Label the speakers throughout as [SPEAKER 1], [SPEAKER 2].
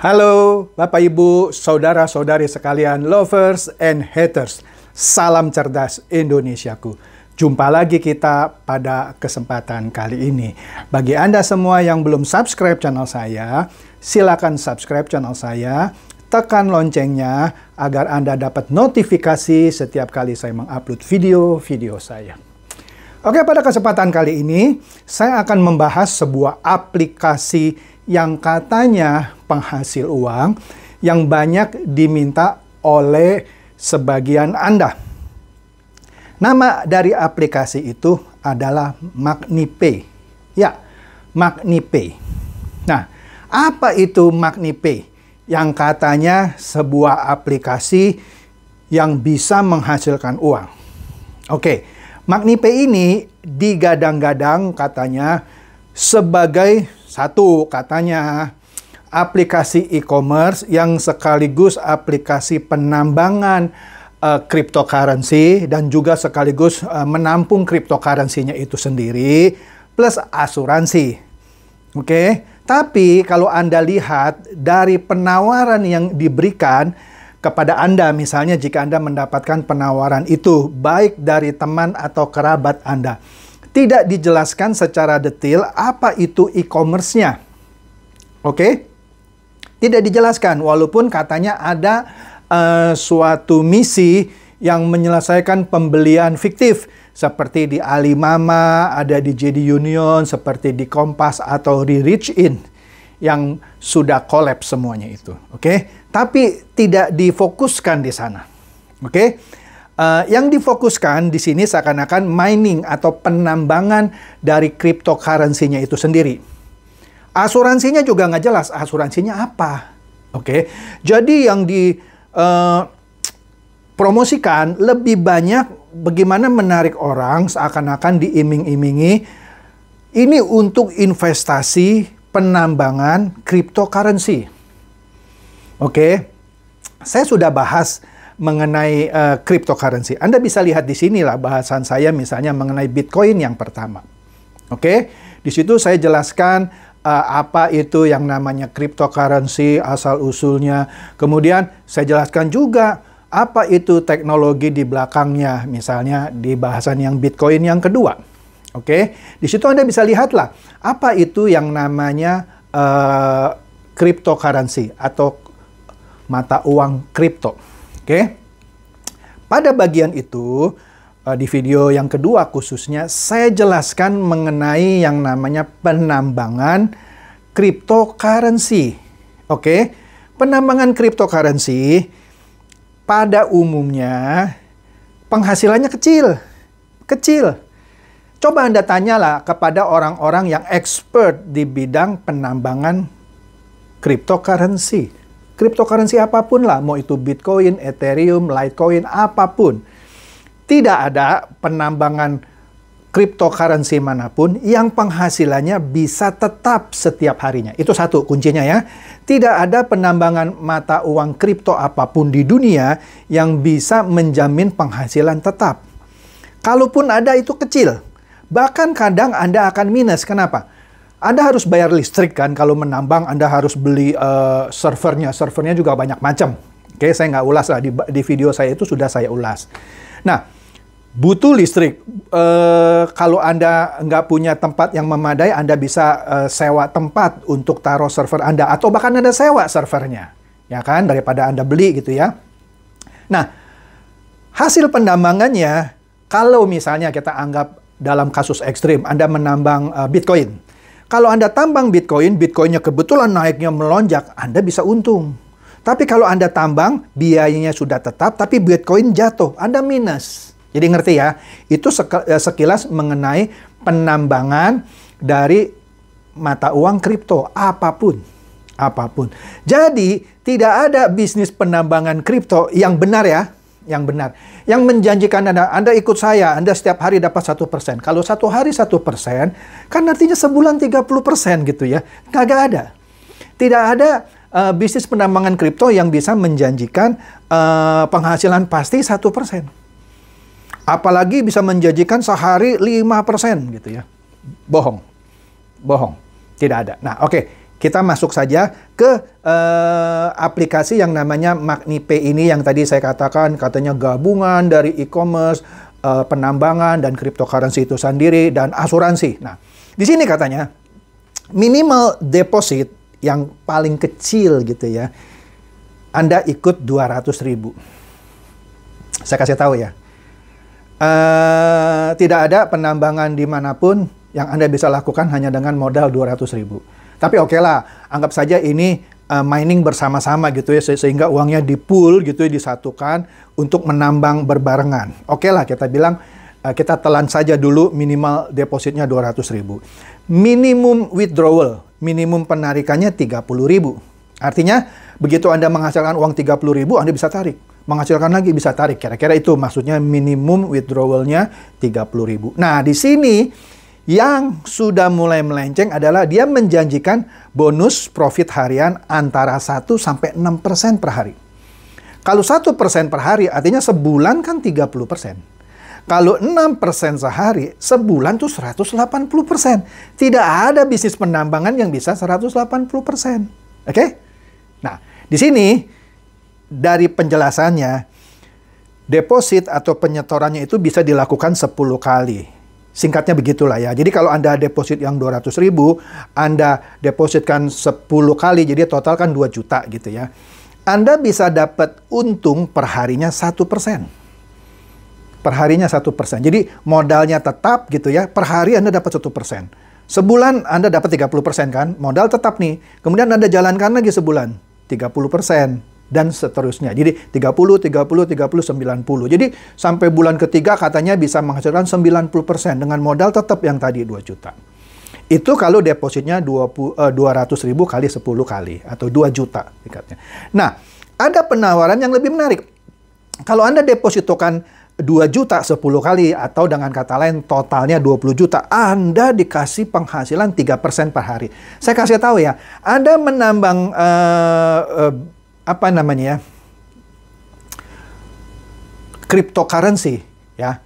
[SPEAKER 1] Halo Bapak Ibu, Saudara-saudari sekalian, lovers and haters. Salam cerdas Indonesiaku. Jumpa lagi kita pada kesempatan kali ini. Bagi Anda semua yang belum subscribe channel saya, silakan subscribe channel saya, tekan loncengnya agar Anda dapat notifikasi setiap kali saya mengupload video-video saya. Oke, pada kesempatan kali ini saya akan membahas sebuah aplikasi yang katanya penghasil uang yang banyak diminta oleh sebagian Anda. Nama dari aplikasi itu adalah MagniPay. Ya, MagniPay. Nah, apa itu MagniPay? Yang katanya sebuah aplikasi yang bisa menghasilkan uang. Oke, MagniPay ini digadang-gadang katanya sebagai satu katanya aplikasi e-commerce yang sekaligus aplikasi penambangan uh, cryptocurrency dan juga sekaligus uh, menampung cryptocurrency-nya itu sendiri plus asuransi. Oke, okay? tapi kalau Anda lihat dari penawaran yang diberikan kepada Anda misalnya jika Anda mendapatkan penawaran itu baik dari teman atau kerabat Anda tidak dijelaskan secara detail apa itu e-commerce-nya. Oke? Tidak dijelaskan walaupun katanya ada uh, suatu misi yang menyelesaikan pembelian fiktif seperti di Alimama, ada di JD Union, seperti di Kompas atau di Rich In yang sudah kolaps semuanya itu, oke? Okay? Tapi tidak difokuskan di sana. Oke? Okay? Uh, yang difokuskan di sini seakan-akan mining atau penambangan dari cryptocurrency-nya itu sendiri. Asuransinya juga nggak jelas, asuransinya apa. Oke, okay? jadi yang dipromosikan eh, uh, lebih banyak bagaimana menarik orang seakan-akan diiming-imingi ini untuk investasi penambangan cryptocurrency. Oke, okay? saya sudah bahas mengenai uh, cryptocurrency. Anda bisa lihat di sinilah bahasan saya misalnya mengenai Bitcoin yang pertama. Oke, okay? di situ saya jelaskan uh, apa itu yang namanya cryptocurrency, asal-usulnya. Kemudian saya jelaskan juga apa itu teknologi di belakangnya, misalnya di bahasan yang Bitcoin yang kedua. Oke, okay? di situ Anda bisa lihatlah apa itu yang namanya uh, cryptocurrency atau mata uang kripto. Oke. Pada bagian itu, eh, di video yang kedua khususnya saya jelaskan mengenai yang namanya penambangan cryptocurrency. Oke. Penambangan cryptocurrency pada umumnya penghasilannya kecil. Kecil. Coba Anda tanyalah kepada orang-orang yang expert di bidang penambangan cryptocurrency cryptocurrency apapun lah, mau itu Bitcoin, Ethereum, Litecoin, apapun. Tidak ada penambangan cryptocurrency manapun yang penghasilannya bisa tetap setiap harinya. Itu satu kuncinya ya. Tidak ada penambangan mata uang kripto apapun di dunia yang bisa menjamin penghasilan tetap. Kalaupun ada itu kecil. Bahkan kadang Anda akan minus. Kenapa? Anda harus bayar listrik kan kalau menambang Anda harus beli uh, servernya. Servernya juga banyak macam. Oke, saya nggak ulas lah di, di video saya itu sudah saya ulas. Nah, butuh listrik. Uh, kalau Anda nggak punya tempat yang memadai, Anda bisa uh, sewa tempat untuk taruh server Anda atau bahkan Anda sewa servernya, ya kan? Daripada Anda beli gitu ya. Nah, hasil pendambangannya kalau misalnya kita anggap dalam kasus ekstrim Anda menambang uh, Bitcoin kalau Anda tambang Bitcoin, Bitcoinnya kebetulan naiknya melonjak, Anda bisa untung. Tapi kalau Anda tambang, biayanya sudah tetap, tapi Bitcoin jatuh, Anda minus. Jadi ngerti ya, itu eh, sekilas mengenai penambangan dari mata uang kripto, apapun. Apapun. Jadi, tidak ada bisnis penambangan kripto yang benar ya yang benar. Yang menjanjikan Anda, Anda ikut saya, Anda setiap hari dapat satu persen. Kalau satu hari satu persen, kan artinya sebulan 30 persen gitu ya. Kagak ada. Tidak ada uh, bisnis penambangan kripto yang bisa menjanjikan uh, penghasilan pasti satu persen. Apalagi bisa menjanjikan sehari 5% gitu ya. Bohong. Bohong. Tidak ada. Nah, oke. Okay kita masuk saja ke eh, aplikasi yang namanya MagniPay ini yang tadi saya katakan katanya gabungan dari e-commerce, eh, penambangan dan cryptocurrency itu sendiri dan asuransi. Nah, di sini katanya minimal deposit yang paling kecil gitu ya. Anda ikut 200.000. Saya kasih tahu ya. Eh, tidak ada penambangan dimanapun yang Anda bisa lakukan hanya dengan modal 200 ribu. Tapi oke okay lah, anggap saja ini uh, mining bersama-sama gitu ya, se sehingga uangnya di gitu ya, disatukan untuk menambang berbarengan. Oke okay lah kita bilang, uh, kita telan saja dulu minimal depositnya 200 ribu. Minimum withdrawal, minimum penarikannya 30 ribu. Artinya, begitu Anda menghasilkan uang 30 ribu, Anda bisa tarik menghasilkan lagi bisa tarik. Kira-kira itu maksudnya minimum withdrawalnya ribu. Nah, di sini yang sudah mulai melenceng adalah dia menjanjikan bonus profit harian antara 1 sampai 6 persen per hari. Kalau 1 persen per hari artinya sebulan kan 30 persen. Kalau 6 persen sehari, sebulan tuh 180 persen. Tidak ada bisnis penambangan yang bisa 180 persen. Oke? Okay? Nah, di sini dari penjelasannya, deposit atau penyetorannya itu bisa dilakukan 10 kali Singkatnya begitulah ya. Jadi kalau Anda deposit yang 200 ribu, Anda depositkan 10 kali, jadi total kan 2 juta gitu ya. Anda bisa dapat untung perharinya 1 persen. Perharinya 1 persen. Jadi modalnya tetap gitu ya, per hari Anda dapat 1 persen. Sebulan Anda dapat 30 persen kan, modal tetap nih. Kemudian Anda jalankan lagi sebulan, 30 persen dan seterusnya. Jadi 30, 30, 30, 90. Jadi sampai bulan ketiga katanya bisa menghasilkan 90% dengan modal tetap yang tadi 2 juta. Itu kalau depositnya 20, eh, 200 ribu kali 10 kali atau 2 juta tiketnya. Nah, ada penawaran yang lebih menarik. Kalau Anda depositokan 2 juta 10 kali atau dengan kata lain totalnya 20 juta, Anda dikasih penghasilan 3% per hari. Saya kasih tahu ya, Anda menambang eh, eh, apa namanya ya cryptocurrency ya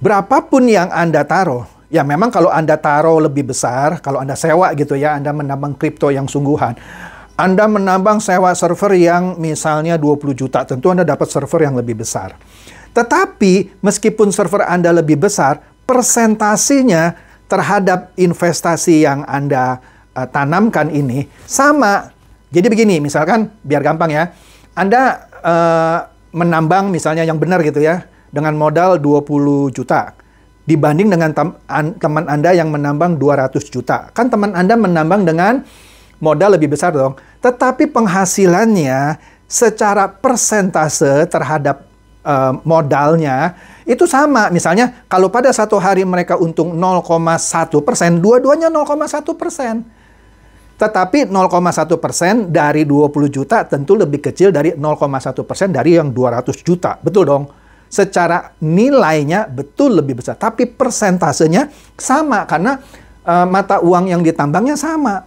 [SPEAKER 1] berapapun yang anda taruh ya memang kalau anda taruh lebih besar kalau anda sewa gitu ya anda menambang kripto yang sungguhan anda menambang sewa server yang misalnya 20 juta tentu anda dapat server yang lebih besar tetapi meskipun server anda lebih besar persentasinya terhadap investasi yang anda uh, tanamkan ini sama jadi begini, misalkan biar gampang ya. Anda uh, menambang misalnya yang benar gitu ya dengan modal 20 juta dibanding dengan an, teman Anda yang menambang 200 juta. Kan teman Anda menambang dengan modal lebih besar dong. Tetapi penghasilannya secara persentase terhadap uh, modalnya itu sama. Misalnya kalau pada satu hari mereka untung 0,1 persen, dua-duanya 0,1 persen. Tetapi 0,1 persen dari 20 juta tentu lebih kecil dari 0,1 persen dari yang 200 juta. Betul dong? Secara nilainya betul lebih besar. Tapi persentasenya sama karena uh, mata uang yang ditambangnya sama.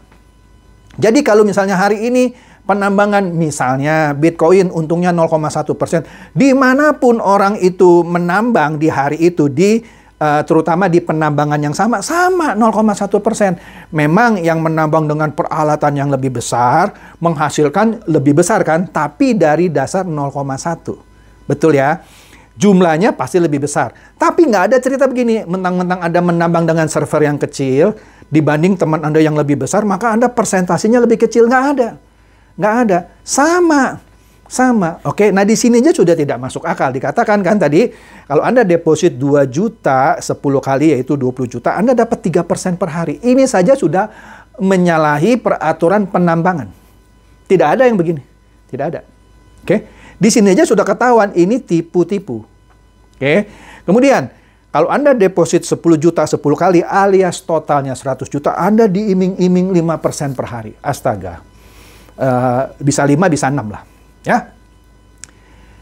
[SPEAKER 1] Jadi kalau misalnya hari ini penambangan misalnya Bitcoin untungnya 0,1 persen. Dimanapun orang itu menambang di hari itu di Eh, terutama di penambangan yang sama, sama 0,1 persen. Memang yang menambang dengan peralatan yang lebih besar, menghasilkan lebih besar kan, tapi dari dasar 0,1. Betul ya? Jumlahnya pasti lebih besar. Tapi nggak ada cerita begini, mentang-mentang Anda menambang dengan server yang kecil, dibanding teman Anda yang lebih besar, maka Anda persentasinya lebih kecil. Nggak ada. Nggak ada. Sama. Sama. Oke, okay? nah di sini aja sudah tidak masuk akal. Dikatakan kan tadi, kalau Anda deposit 2 juta 10 kali yaitu 20 juta, Anda dapat 3% per hari. Ini saja sudah menyalahi peraturan penambangan. Tidak ada yang begini. Tidak ada. Oke. Okay? Di sini aja sudah ketahuan ini tipu-tipu. Oke. Okay? Kemudian kalau Anda deposit 10 juta 10 kali alias totalnya 100 juta, Anda diiming-iming 5% per hari. Astaga. Uh, bisa 5, bisa 6 lah. Ya.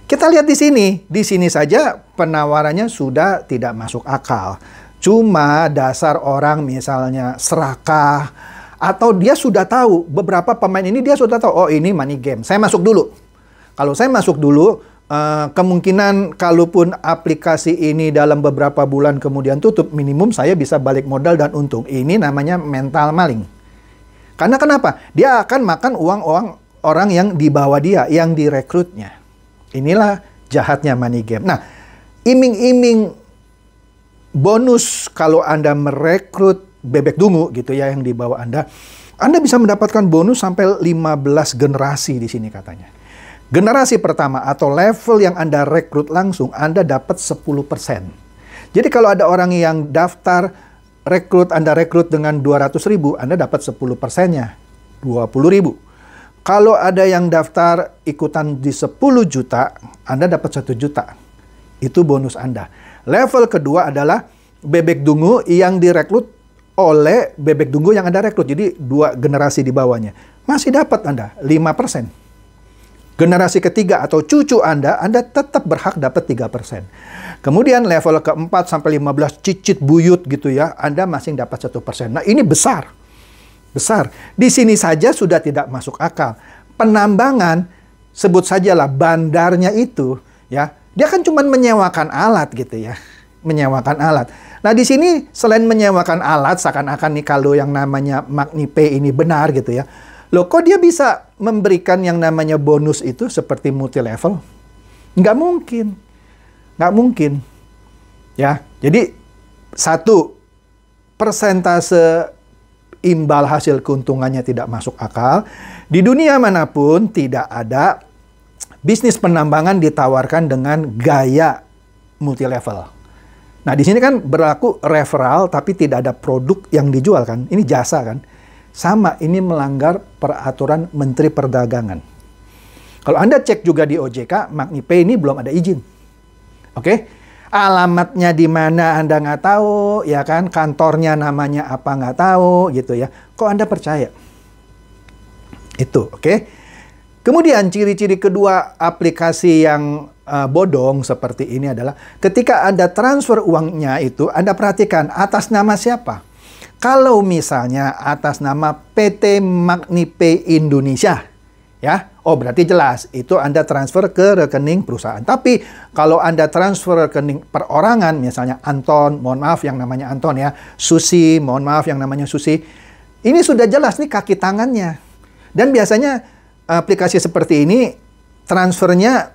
[SPEAKER 1] Kita lihat di sini, di sini saja penawarannya sudah tidak masuk akal. Cuma dasar orang misalnya serakah atau dia sudah tahu beberapa pemain ini dia sudah tahu oh ini money game. Saya masuk dulu. Kalau saya masuk dulu eh, kemungkinan kalaupun aplikasi ini dalam beberapa bulan kemudian tutup, minimum saya bisa balik modal dan untung. Ini namanya mental maling. Karena kenapa? Dia akan makan uang-uang orang yang dibawa dia, yang direkrutnya. Inilah jahatnya money game. Nah, iming-iming bonus kalau Anda merekrut bebek dungu gitu ya yang dibawa Anda, Anda bisa mendapatkan bonus sampai 15 generasi di sini katanya. Generasi pertama atau level yang Anda rekrut langsung, Anda dapat 10%. Jadi kalau ada orang yang daftar rekrut, Anda rekrut dengan 200 ribu, Anda dapat 10 persennya, 20 ribu. Kalau ada yang daftar ikutan di 10 juta, Anda dapat 1 juta. Itu bonus Anda. Level kedua adalah bebek dungu yang direkrut oleh bebek dungu yang Anda rekrut. Jadi dua generasi di bawahnya. Masih dapat Anda 5% generasi ketiga atau cucu Anda, Anda tetap berhak dapat 3%. Kemudian level keempat sampai 15 cicit buyut gitu ya, Anda masih dapat satu persen. Nah ini besar besar. Di sini saja sudah tidak masuk akal. Penambangan sebut sajalah bandarnya itu ya, dia kan cuma menyewakan alat gitu ya. Menyewakan alat. Nah, di sini selain menyewakan alat seakan-akan nih kalau yang namanya Magnipe ini benar gitu ya. Loh kok dia bisa memberikan yang namanya bonus itu seperti multi level? Nggak mungkin. Nggak mungkin. Ya, jadi satu persentase imbal hasil keuntungannya tidak masuk akal. Di dunia manapun tidak ada bisnis penambangan ditawarkan dengan gaya multilevel. Nah, di sini kan berlaku referral tapi tidak ada produk yang dijual kan. Ini jasa kan. Sama, ini melanggar peraturan Menteri Perdagangan. Kalau Anda cek juga di OJK, MagniPay ini belum ada izin. Oke? Okay? alamatnya di mana Anda nggak tahu, ya kan? Kantornya namanya apa nggak tahu, gitu ya. Kok Anda percaya? Itu, oke? Okay? Kemudian ciri-ciri kedua aplikasi yang uh, bodong seperti ini adalah ketika Anda transfer uangnya itu, Anda perhatikan atas nama siapa. Kalau misalnya atas nama PT MagniPay Indonesia, ya. Oh, berarti jelas itu Anda transfer ke rekening perusahaan. Tapi kalau Anda transfer rekening perorangan, misalnya Anton, mohon maaf yang namanya Anton ya, Susi, mohon maaf yang namanya Susi. Ini sudah jelas nih kaki tangannya. Dan biasanya aplikasi seperti ini transfernya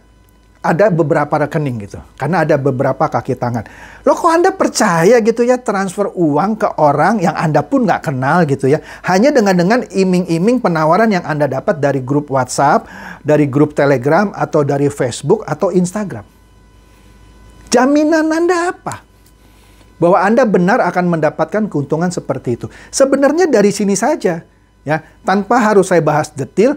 [SPEAKER 1] ada beberapa rekening gitu. Karena ada beberapa kaki tangan. Loh kok Anda percaya gitu ya transfer uang ke orang yang Anda pun nggak kenal gitu ya. Hanya dengan dengan iming-iming penawaran yang Anda dapat dari grup WhatsApp, dari grup Telegram, atau dari Facebook, atau Instagram. Jaminan Anda apa? Bahwa Anda benar akan mendapatkan keuntungan seperti itu. Sebenarnya dari sini saja. ya Tanpa harus saya bahas detail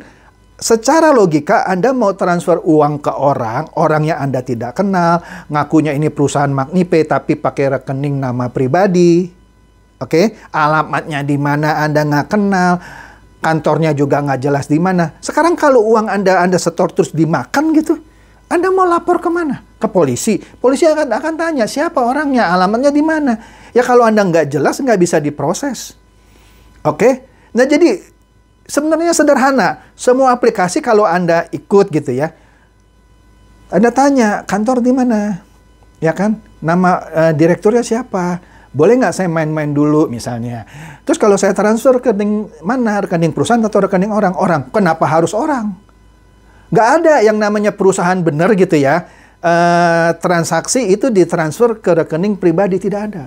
[SPEAKER 1] secara logika Anda mau transfer uang ke orang, orang yang Anda tidak kenal, ngakunya ini perusahaan Magnipe tapi pakai rekening nama pribadi. Oke, okay? alamatnya di mana Anda nggak kenal, kantornya juga nggak jelas di mana. Sekarang kalau uang Anda Anda setor terus dimakan gitu, Anda mau lapor kemana? Ke polisi. Polisi akan akan tanya siapa orangnya, alamatnya di mana. Ya kalau Anda nggak jelas nggak bisa diproses. Oke, okay? nah jadi sebenarnya sederhana. Semua aplikasi kalau Anda ikut gitu ya. Anda tanya, kantor di mana? Ya kan? Nama uh, direkturnya siapa? Boleh nggak saya main-main dulu misalnya? Terus kalau saya transfer ke rekening mana? Rekening perusahaan atau rekening orang? Orang. Kenapa harus orang? Nggak ada yang namanya perusahaan benar gitu ya. Uh, transaksi itu ditransfer ke rekening pribadi tidak ada.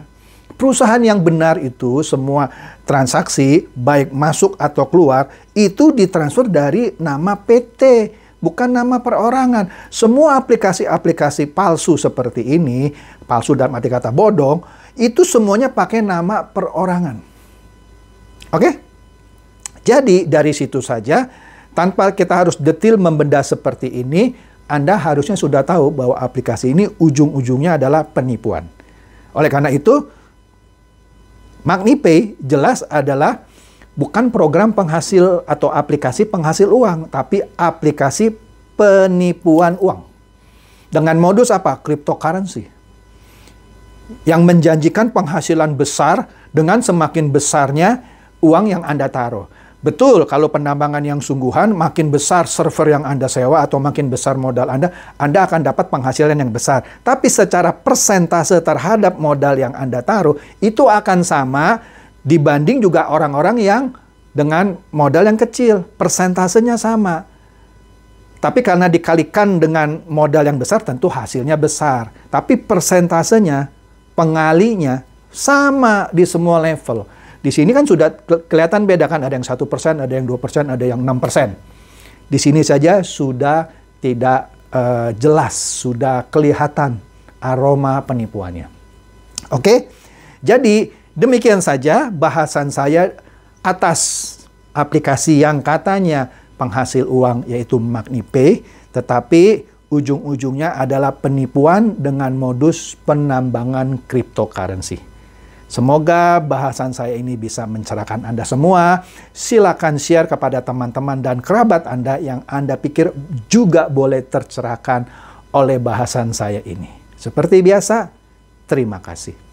[SPEAKER 1] Perusahaan yang benar itu semua transaksi baik masuk atau keluar itu ditransfer dari nama PT bukan nama perorangan. Semua aplikasi-aplikasi palsu seperti ini, palsu dan mati kata bodong, itu semuanya pakai nama perorangan. Oke? Jadi dari situ saja, tanpa kita harus detil membedah seperti ini, Anda harusnya sudah tahu bahwa aplikasi ini ujung-ujungnya adalah penipuan. Oleh karena itu, MagniPay jelas adalah bukan program penghasil atau aplikasi penghasil uang, tapi aplikasi penipuan uang. Dengan modus apa? Cryptocurrency. Yang menjanjikan penghasilan besar dengan semakin besarnya uang yang Anda taruh. Betul, kalau penambangan yang sungguhan, makin besar server yang Anda sewa atau makin besar modal Anda, Anda akan dapat penghasilan yang besar. Tapi secara persentase terhadap modal yang Anda taruh, itu akan sama dibanding juga orang-orang yang dengan modal yang kecil. Persentasenya sama. Tapi karena dikalikan dengan modal yang besar, tentu hasilnya besar. Tapi persentasenya, pengalinya, sama di semua level di sini kan sudah kelihatan beda kan, ada yang satu persen, ada yang dua persen, ada yang enam persen. Di sini saja sudah tidak uh, jelas, sudah kelihatan aroma penipuannya. Oke, jadi demikian saja bahasan saya atas aplikasi yang katanya penghasil uang yaitu MagniPay, tetapi ujung-ujungnya adalah penipuan dengan modus penambangan cryptocurrency. Semoga bahasan saya ini bisa mencerahkan Anda semua. Silakan share kepada teman-teman dan kerabat Anda yang Anda pikir juga boleh tercerahkan oleh bahasan saya ini. Seperti biasa, terima kasih.